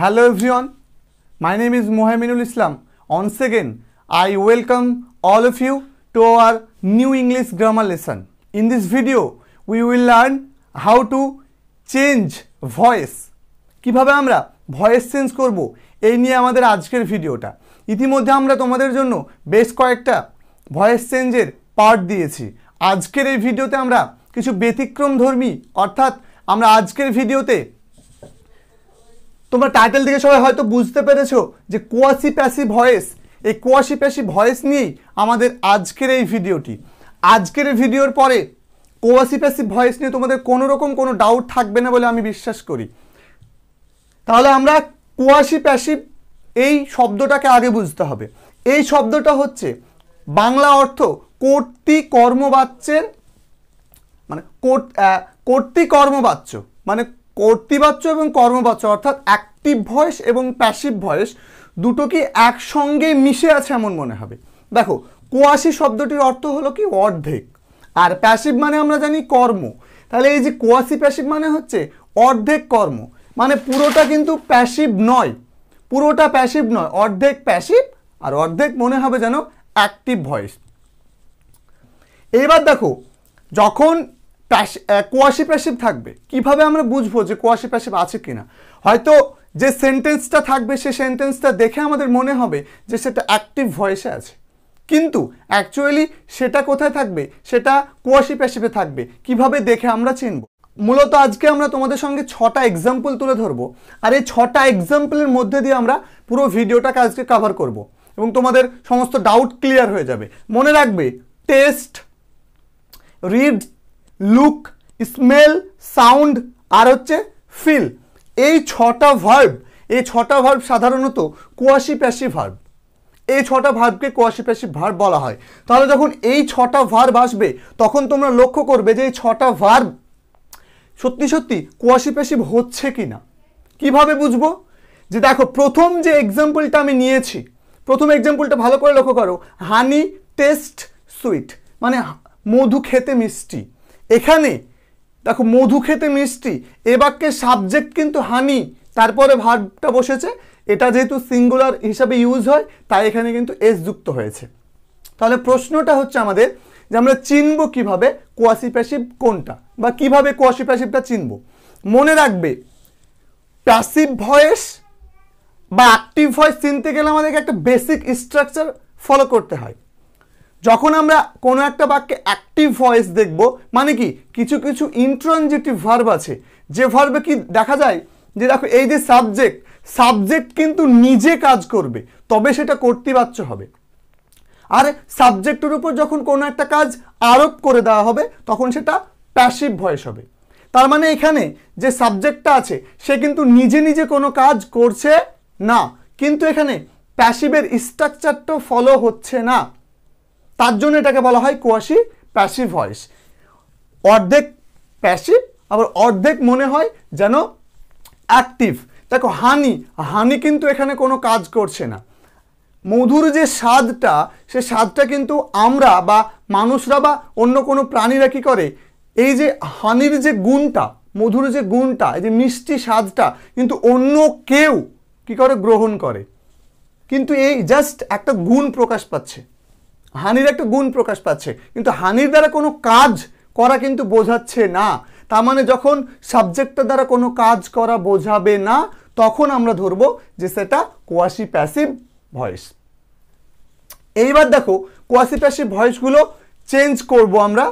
Hello everyone my name is Mohaminul Islam on second I welcome all of you to our new English grammar lesson in this video we will learn how to change voice কীভাবে আমরা voice change করব এই নিয়ে আমাদের আজকের ভিডিওটা ইতিমধ্যে আমরা তোমাদের জন্য বেশ কয়েকটা ভয়েস চেঞ্জের পার্ট দিয়েছি আজকের এই ভিডিওতে আমরা কিছু ব্যতিক্রম ধর্মী অর্থাৎ আমরা আজকের ভিডিওতে তোমরা টাইটেল থেকে সবাই হয়তো বুঝতে পেরেছো যে কোয়াশি প্যাসি ভয়েস এই কোয়াশি প্যাসি ভয়েস নিয়েই আমাদের আজকের এই ভিডিওটি আজকের ভিডিওর পরে কোয়াশি প্যাসি ভয়েস নিয়ে তোমাদের কোনো রকম কোনো ডাউট থাকবে না বলে আমি বিশ্বাস করি তাহলে আমরা কোয়াশি প্যাসি এই শব্দটাকে আগে বুঝতে হবে এই শব্দটা হচ্ছে বাংলা অর্থ কর্তি কর্মবাচ্যের মানে কর্তি কর্মবাচ্য মানে কর্তৃবাচ্য এবং কর্মবাচ্য অর্থাৎ অ্যাক্টিভ ভয়েস এবং প্যাসিভ ভয়েস দুটো কি একসঙ্গে মিশে আছে এমন মনে হবে দেখো কোয়াশি শব্দটির অর্থ হলো কি অর্ধেক আর প্যাসিভ মানে আমরা জানি কর্ম তাহলে এই যে কোয়াশি প্যাসিভ মানে হচ্ছে অর্ধেক কর্ম মানে পুরোটা কিন্তু প্যাসিভ নয় পুরোটা প্যাসিভ নয় অর্ধেক প্যাসিভ আর অর্ধেক মনে হবে যেন অ্যাক্টিভ ভয়েস এবার দেখো যখন কোয়াশি প্যাসিভ থাকবে কিভাবে আমরা বুঝবো যে কোয়াশি প্যাসিভ আছে কিনা হয়তো যে সেন্টেন্সটা থাকবে সে সেন্টেন্সটা দেখে আমাদের মনে হবে যে সেটা অ্যাক্টিভ ভয়েসে আছে কিন্তু অ্যাকচুয়ালি সেটা কোথায় থাকবে সেটা কোয়াশি প্যাসিভে থাকবে কিভাবে দেখে আমরা চিনব মূলত আজকে আমরা তোমাদের সঙ্গে ছটা এক্সাম্পল তুলে ধরবো আর এই ছটা এক্সাম্পলের মধ্যে দিয়ে আমরা পুরো ভিডিওটাকে আজকে কাভার করব এবং তোমাদের সমস্ত ডাউট ক্লিয়ার হয়ে যাবে মনে রাখবে taste read look smell sound আর হচ্ছে ফিল এই ছটা ভার্ব এই ছটা ভার্ব সাধারণত কোয়াশি প্যাসি ভার্ব এই ছটা ভার্বকে কোয়াশি প্যাসি ভার্ব বলা হয় তাহলে যখন এই ছটা ভার্ব আসবে তখন তোমরা লক্ষ্য করবে যে এই ছটা ভার্ব সত্যি সত্যি কোয়াশি প্যাসিভ হচ্ছে কি না কীভাবে বুঝবো যে দেখো প্রথম যে এক্সাম্পলটা আমি নিয়েছি প্রথম এক্সাম্পলটা ভালো করে লক্ষ্য করো হানি টেস্ট সুইট মানে মধু খেতে মিষ্টি এখানে দেখো মধু খেতে মিষ্টি এ বাক্যের সাবজেক্ট কিন্তু হানি তারপরে ভাবটা বসেছে এটা যেহেতু সিঙ্গুলার হিসাবে ইউজ হয় তাই এখানে কিন্তু এস যুক্ত হয়েছে তাহলে প্রশ্নটা হচ্ছে আমাদের যে আমরা চিনব কিভাবে কোয়াসি প্যাসিভ কোনটা বা কিভাবে কোয়াসি প্যাসিভটা চিনব মনে রাখবে প্যাসিভ ভয়েস বা অ্যাক্টিভ ভয়েস চিনতে গেলে আমাদেরকে একটা বেসিক স্ট্রাকচার ফলো করতে হয় যখন আমরা কোনো একটা বাক্যে অ্যাক্টিভ ভয়েস দেখব মানে কি কিছু কিছু ইন্ট্রানজেটিভ ভার্ব আছে যে ভার্বে কি দেখা যায় যে দেখো এই যে সাবজেক্ট সাবজেক্ট কিন্তু নিজে কাজ করবে তবে সেটা বাচ্চ হবে আর সাবজেক্টের উপর যখন কোনো একটা কাজ আরোপ করে দেওয়া হবে তখন সেটা প্যাসিভ ভয়েস হবে তার মানে এখানে যে সাবজেক্টটা আছে সে কিন্তু নিজে নিজে কোনো কাজ করছে না কিন্তু এখানে প্যাসিভের স্ট্রাকচারটা ফলো হচ্ছে না তার জন্য এটাকে বলা হয় কোয়াশি প্যাসিভ ভয়েস অর্ধেক প্যাসিভ আবার অর্ধেক মনে হয় যেন অ্যাক্টিভ দেখো হানি হানি কিন্তু এখানে কোনো কাজ করছে না মধুর যে স্বাদটা সে স্বাদটা কিন্তু আমরা বা মানুষরা বা অন্য কোনো প্রাণীরা কী করে এই যে হানির যে গুণটা মধুর যে গুণটা এই যে মিষ্টি স্বাদটা কিন্তু অন্য কেউ কী করে গ্রহণ করে কিন্তু এই জাস্ট একটা গুণ প্রকাশ পাচ্ছে হানির একটা গুণ প্রকাশ পাচ্ছে কিন্তু হানির দ্বারা কোনো কাজ করা কিন্তু বোঝাচ্ছে না তার মানে যখন সাবজেক্টটার দ্বারা কোনো কাজ করা বোঝাবে না তখন আমরা ধরব যে সেটা কোয়াশি প্যাসিভ ভয়েস এইবার দেখো কোয়াশি প্যাসিভ ভয়েসগুলো চেঞ্জ করব আমরা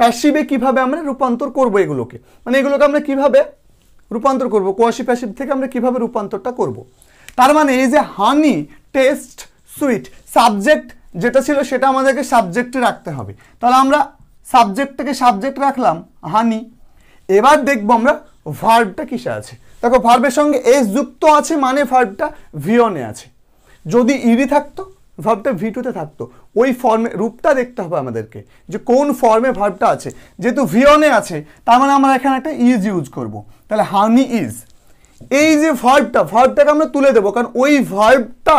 প্যাসিভে কিভাবে আমরা রূপান্তর করব এগুলোকে মানে এগুলোকে আমরা কিভাবে রূপান্তর করব কোয়াশি প্যাসিভ থেকে আমরা কিভাবে রূপান্তরটা করব তার মানে এই যে হানি টেস্ট সুইট সাবজেক্ট যেটা ছিল সেটা আমাদেরকে সাবজেক্টে রাখতে হবে তাহলে আমরা সাবজেক্টটাকে সাবজেক্ট রাখলাম হানি এবার দেখবো আমরা ভার্বটা কিসে আছে দেখো ভার্বের সঙ্গে এস যুক্ত আছে মানে ভার্বটা ভিওনে আছে যদি ইডি e থাকতো ভার্বটা ভিটুতে থাকতো ওই ফর্মে রূপটা দেখতে হবে আমাদেরকে যে কোন ফর্মে ভার্বটা আছে যেহেতু ভিওনে আছে তার মানে আমরা এখানে একটা ইজ ইউজ করব। তাহলে হানি ইজ এই যে ভার্বটা ভার্বটাকে আমরা তুলে দেবো কারণ ওই ভার্বটা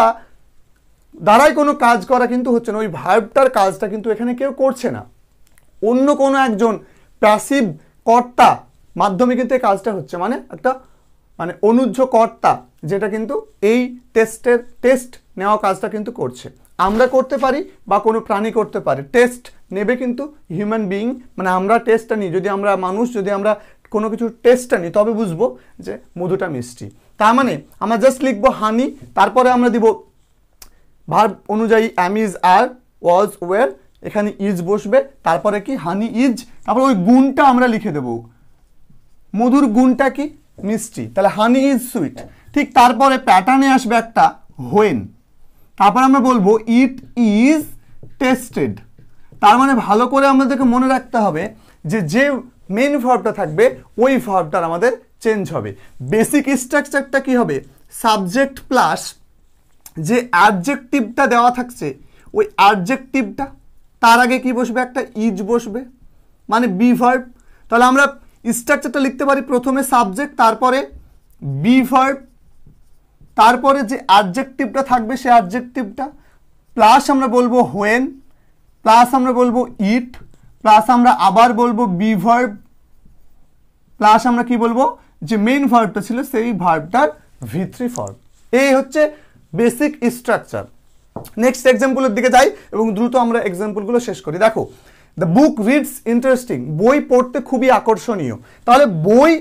দ্বারাই কোনো কাজ করা কিন্তু হচ্ছে না ওই ভার্বটার কাজটা কিন্তু এখানে কেউ করছে না অন্য কোনো একজন প্যাসিভ কর্তা মাধ্যমে কিন্তু এই কাজটা হচ্ছে মানে একটা মানে অনুজ্জ কর্তা যেটা কিন্তু এই টেস্টের টেস্ট নেওয়া কাজটা কিন্তু করছে আমরা করতে পারি বা কোনো প্রাণী করতে পারে টেস্ট নেবে কিন্তু হিউম্যান বিইং মানে আমরা টেস্টটা নিই যদি আমরা মানুষ যদি আমরা কোনো কিছু টেস্টটা নিই তবে বুঝবো যে মধুটা মিষ্টি তার মানে আমরা জাস্ট লিখবো হানি তারপরে আমরা দিব ভার্ব অনুযায়ী অ্যামিজ আর ওয়াজ ওয়ের এখানে ইজ বসবে তারপরে কি হানি ইজ তারপর ওই গুণটা আমরা লিখে দেব মধুর গুণটা কি মিষ্টি তাহলে হানি ইজ সুইট ঠিক তারপরে প্যাটার্নে আসবে একটা হোয়েন তারপর আমরা বলবো ইট ইজ টেস্টেড তার মানে ভালো করে আমাদেরকে মনে রাখতে হবে যে যে মেন ফর্বটা থাকবে ওই ফর্বটার আমাদের চেঞ্জ হবে বেসিক স্ট্রাকচারটা কি হবে সাবজেক্ট প্লাস যে অ্যাডজেক্টিভটা দেওয়া থাকছে ওই অ্যাডজেক্টিভটা তার আগে কি বসবে একটা ইজ বসবে মানে বি ভার্ব তাহলে আমরা স্ট্রাকচারটা লিখতে পারি প্রথমে সাবজেক্ট তারপরে বি ভার্ব তারপরে যে অ্যাডজেক্টিভটা থাকবে সে অ্যাডজেক্টিভটা প্লাস আমরা বলবো হোয়েন প্লাস আমরা বলবো ইট প্লাস আমরা আবার বলবো বি ভার্ব প্লাস আমরা কি বলবো যে মেইন ভার্বটা ছিল সেই ভার্বটার ভিত্রি ফর্ম এই হচ্ছে বেসিক স্ট্রাকচার নেক্সট এক্সাম্পলের দিকে যাই এবং দ্রুত আমরা এক্সাম্পলগুলো শেষ করি দেখো দ্য বুক রিডস ইন্টারেস্টিং বই পড়তে খুবই আকর্ষণীয় তাহলে বই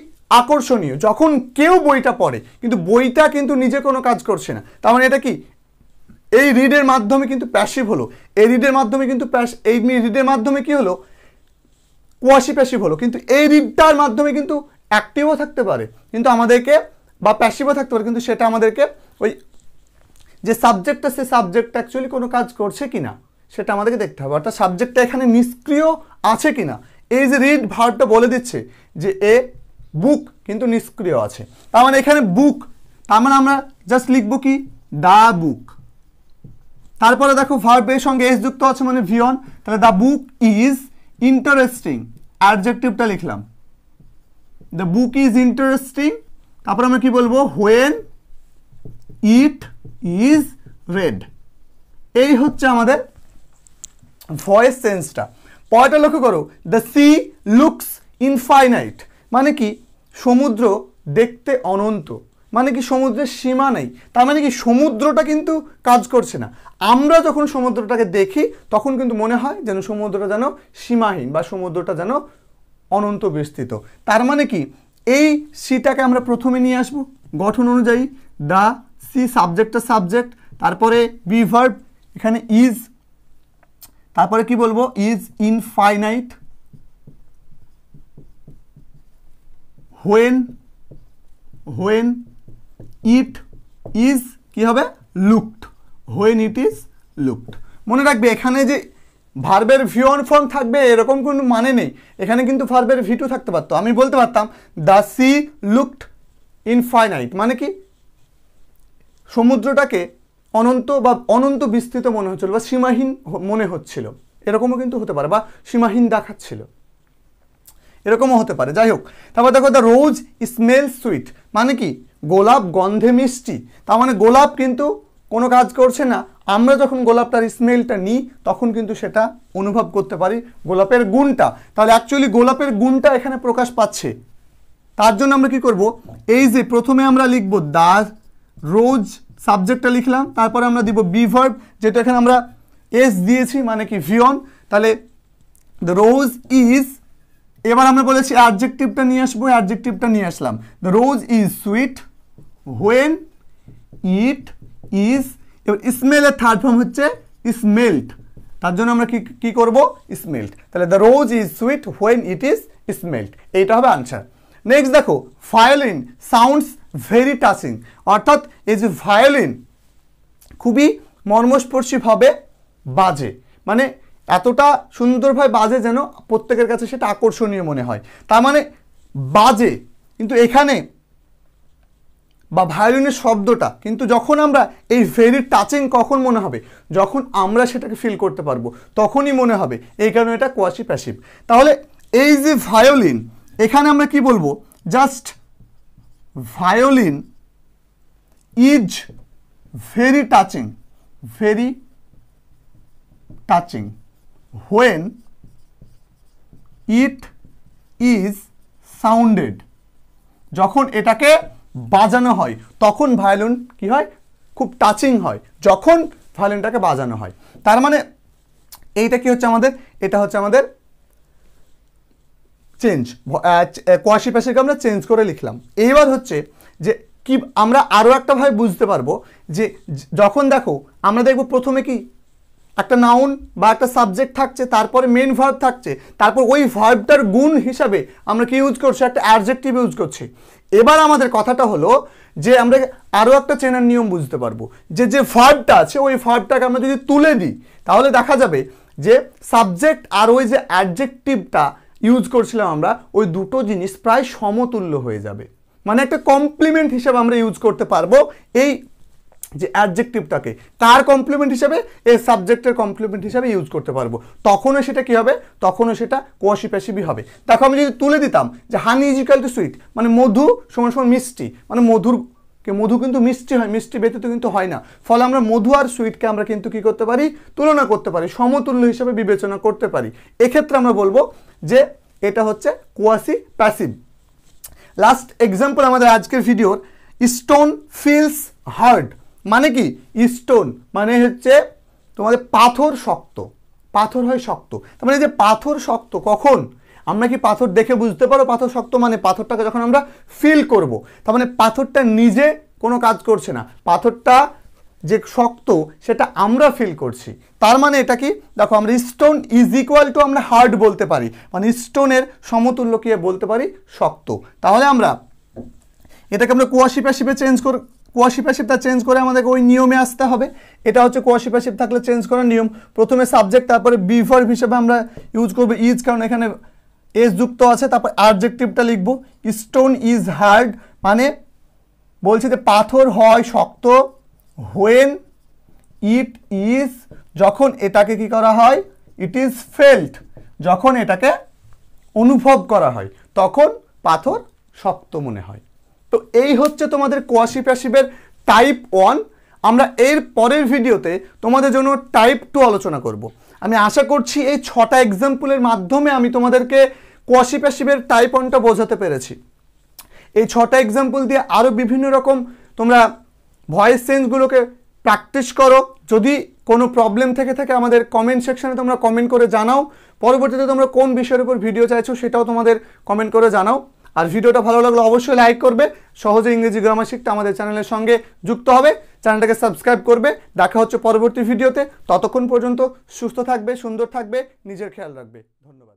আকর্ষণীয় যখন কেউ বইটা পড়ে কিন্তু বইটা কিন্তু নিজে কোনো কাজ করছে না তার মানে এটা কি এই রিডের মাধ্যমে কিন্তু প্যাসিভ হলো এই রিডের মাধ্যমে কিন্তু প্যাস এই রিডের মাধ্যমে কি হলো কোয়াশি প্যাসিভ হলো কিন্তু এই রিডটার মাধ্যমে কিন্তু অ্যাক্টিভও থাকতে পারে কিন্তু আমাদেরকে বা প্যাসিভও থাকতে পারে কিন্তু সেটা আমাদেরকে ওই যে সাবজেক্টটা সে সাবজেক্ট অ্যাকচুয়ালি কোনো কাজ করছে কি না সেটা আমাদেরকে দেখতে হবে অর্থাৎ সাবজেক্টটা এখানে নিষ্ক্রিয় আছে কি না এই যে রিড ভার্ডটা বলে দিচ্ছে যে এ বুক কিন্তু নিষ্ক্রিয় আছে তার মানে এখানে বুক তার মানে আমরা জাস্ট লিখবো কি দা বুক তারপরে দেখো ভার্বের সঙ্গে এস যুক্ত আছে মানে ভিয়ন তাহলে দ্য বুক ইজ ইন্টারেস্টিং অ্যাডজেক্টিভটা লিখলাম দ্য বুক ইজ ইন্টারেস্টিং তারপর আমরা কি বলবো হোয়েন ইট ইজ রেড এই হচ্ছে আমাদের ভয়েস সেন্সটা পয়টা লক্ষ্য করো দ্য সি লুকস ইনফাইনাইট মানে কি সমুদ্র দেখতে অনন্ত মানে কি সমুদ্রের সীমা নেই তার মানে কি সমুদ্রটা কিন্তু কাজ করছে না আমরা যখন সমুদ্রটাকে দেখি তখন কিন্তু মনে হয় যেন সমুদ্রটা যেন সীমাহীন বা সমুদ্রটা যেন অনন্ত বিস্তৃত তার মানে কি এই সিটাকে আমরা প্রথমে নিয়ে আসবো গঠন অনুযায়ী দ্য সি সাবজেক্টটা সাবজেক্ট তারপরে বি ভার্ব এখানে ইজ তারপরে কি বলবো is infinite when when it is কি হবে looked when it is looked মনে রাখবে এখানে যে ভার্বের ভি অন ফর্ম থাকবে এরকম কোনো মানে নেই এখানে কিন্তু ভার্বের ভি টু থাকতে পারতো আমি বলতে পারতাম দ্য সি লুকড ইনফাইনাইট মানে কি সমুদ্রটাকে অনন্ত বা অনন্ত বিস্তৃত মনে হচ্ছিল বা সীমাহীন মনে হচ্ছিল এরকমও কিন্তু হতে পারে বা সীমাহীন দেখাচ্ছিল এরকমও হতে পারে যাই হোক তারপর দেখো দ্য রোজ স্মেল সুইট মানে কি গোলাপ গন্ধে মিষ্টি তার মানে গোলাপ কিন্তু কোনো কাজ করছে না আমরা যখন গোলাপটার স্মেলটা নিই তখন কিন্তু সেটা অনুভব করতে পারি গোলাপের গুণটা তাহলে অ্যাকচুয়ালি গোলাপের গুণটা এখানে প্রকাশ পাচ্ছে তার জন্য আমরা কি করব এই যে প্রথমে আমরা লিখব দ্য রোজ সাবজেক্টটা লিখলাম তারপরে আমরা দিব বি যেটা এখানে আমরা এস দিয়েছি মানে কি ভিওন তাহলে দ্য রোজ ইজ এবার আমরা বলেছি অ্যাডজেক্টিভটা নিয়ে আসবো অ্যাডজেক্টিভটা নিয়ে আসলাম the rose is sweet when it is এবার স্মেলের থার্ড ফর্ম হচ্ছে স্মেল্ট তার জন্য আমরা কি কী করবো স্মেল্ট তাহলে the rose is sweet when it is smelt এইটা হবে আনসার নেক্সট দেখো ফায়োলিন সাউন্ডস ভেরি টাচিং অর্থাৎ এই যে ভায়োলিন খুবই মর্মস্পর্শীভাবে বাজে মানে এতটা সুন্দরভাবে বাজে যেন প্রত্যেকের কাছে সেটা আকর্ষণীয় মনে হয় তার মানে বাজে কিন্তু এখানে বা ভায়োলিনের শব্দটা কিন্তু যখন আমরা এই ভেরি টাচিং কখন মনে হবে যখন আমরা সেটাকে ফিল করতে পারবো তখনই মনে হবে এই কারণে এটা কোয়াশি প্যাসিভ তাহলে এই যে ভায়োলিন এখানে আমরা কি বলবো just violin is very touching very touching when it is sounded যখন এটাকে বাজানো হয় তখন ভায়োলিন কি হয় খুব টাচিং হয় যখন ভায়োলিনটাকে বাজানো হয় তার মানে এইটা কি হচ্ছে আমাদের এটা হচ্ছে আমাদের চেঞ্জ কোয়াশি প্যাসেজকে আমরা চেঞ্জ করে লিখলাম এইবার হচ্ছে যে কি আমরা আরও একটাভাবে বুঝতে পারবো যে যখন দেখো আমরা দেখব প্রথমে কি একটা নাউন বা একটা সাবজেক্ট থাকছে তারপরে মেন ভার্ব থাকছে তারপর ওই ভার্বটার গুণ হিসাবে আমরা কি ইউজ করছি একটা অ্যাডজেক্টিভ ইউজ করছি এবার আমাদের কথাটা হলো যে আমরা আরও একটা চেনার নিয়ম বুঝতে পারবো যে যে ভার্বটা আছে ওই ভার্বটাকে আমরা যদি তুলে দিই তাহলে দেখা যাবে যে সাবজেক্ট আর ওই যে অ্যাডজেক্টিভটা ইউজ করছিলাম আমরা ওই দুটো জিনিস প্রায় সমতুল্য হয়ে যাবে মানে একটা কমপ্লিমেন্ট হিসাবে আমরা ইউজ করতে পারবো এই যে অ্যাডজেক্টিভটাকে কার কমপ্লিমেন্ট হিসাবে এ সাবজেক্টের কমপ্লিমেন্ট হিসাবে ইউজ করতে পারবো তখনও সেটা কি হবে তখনও সেটা কোয়াশি প্যাসিভি হবে দেখো আমি যদি তুলে দিতাম যে হানি ইজিক্যাল টু সুইট মানে মধু সময় সময় মিষ্টি মানে মধুর মধু কিন্তু মিষ্টি হয় মিষ্টি ব্যতীত কিন্তু হয় না ফলে আমরা মধু আর সুইটকে আমরা কিন্তু কি করতে পারি তুলনা করতে পারি সমতুল্য হিসেবে বিবেচনা করতে পারি এক্ষেত্রে আমরা বলবো যে এটা হচ্ছে কোয়াসি প্যাসিভ লাস্ট এক্সাম্পল আমাদের আজকের ভিডিওর স্টোন ফিলস হার্ড মানে কি স্টোন মানে হচ্ছে তোমাদের পাথর শক্ত পাথর হয় শক্ত তার মানে যে পাথর শক্ত কখন আমরা কি পাথর দেখে বুঝতে পারো পাথর শক্ত মানে পাথরটাকে যখন আমরা ফিল করব। তার মানে পাথরটা নিজে কোনো কাজ করছে না পাথরটা যে শক্ত সেটা আমরা ফিল করছি তার মানে এটা কি দেখো আমরা স্টোন ইজ ইকুয়াল টু আমরা হার্ড বলতে পারি মানে স্টোনের সমতুল্য কি বলতে পারি শক্ত তাহলে আমরা এটাকে আমরা কুয়াশি প্যাশিপে চেঞ্জ করে কুয়াশি প্যাশিপটা চেঞ্জ করে আমাদেরকে ওই নিয়মে আসতে হবে এটা হচ্ছে কুয়াশি প্যাশিপ থাকলে চেঞ্জ করার নিয়ম প্রথমে সাবজেক্ট তারপরে বিফর হিসেবে আমরা ইউজ করবো ইজ কারণ এখানে এস যুক্ত আছে তারপর আর্জেকটিভটা লিখব স্টোন ইজ হার্ড মানে বলছি যে পাথর হয় শক্ত হোয়েন ইট ইজ যখন এটাকে কি করা হয় ইট ইজ ফেল্ট যখন এটাকে অনুভব করা হয় তখন পাথর শক্ত মনে হয় তো এই হচ্ছে তোমাদের কোয়াশি প্যাসিভের টাইপ ওয়ান আমরা এর পরের ভিডিওতে তোমাদের জন্য টাইপ টু আলোচনা করবো আমি আশা করছি এই ছটা এক্সাম্পলের মাধ্যমে আমি তোমাদেরকে কোয়াশি প্যাশিভের টাইপনটা বোঝাতে পেরেছি এই ছটা এক্সাম্পল দিয়ে আরও বিভিন্ন রকম তোমরা ভয়েস চেঞ্জগুলোকে প্র্যাকটিস করো যদি কোনো প্রবলেম থেকে থাকে আমাদের কমেন্ট সেকশানে তোমরা কমেন্ট করে জানাও পরবর্তীতে তোমরা কোন বিষয়ের উপর ভিডিও চাইছো সেটাও তোমাদের কমেন্ট করে জানাও আর ভিডিওটা ভালো লাগলে অবশ্যই লাইক করবে সহজে ইংরেজি গ্রামার শিখতে আমাদের চ্যানেলের সঙ্গে যুক্ত হবে চ্যানেলটাকে সাবস্ক্রাইব করবে দেখা হচ্ছে পরবর্তী ভিডিওতে ততক্ষণ পর্যন্ত সুস্থ থাকবে সুন্দর থাকবে নিজের খেয়াল রাখবে ধন্যবাদ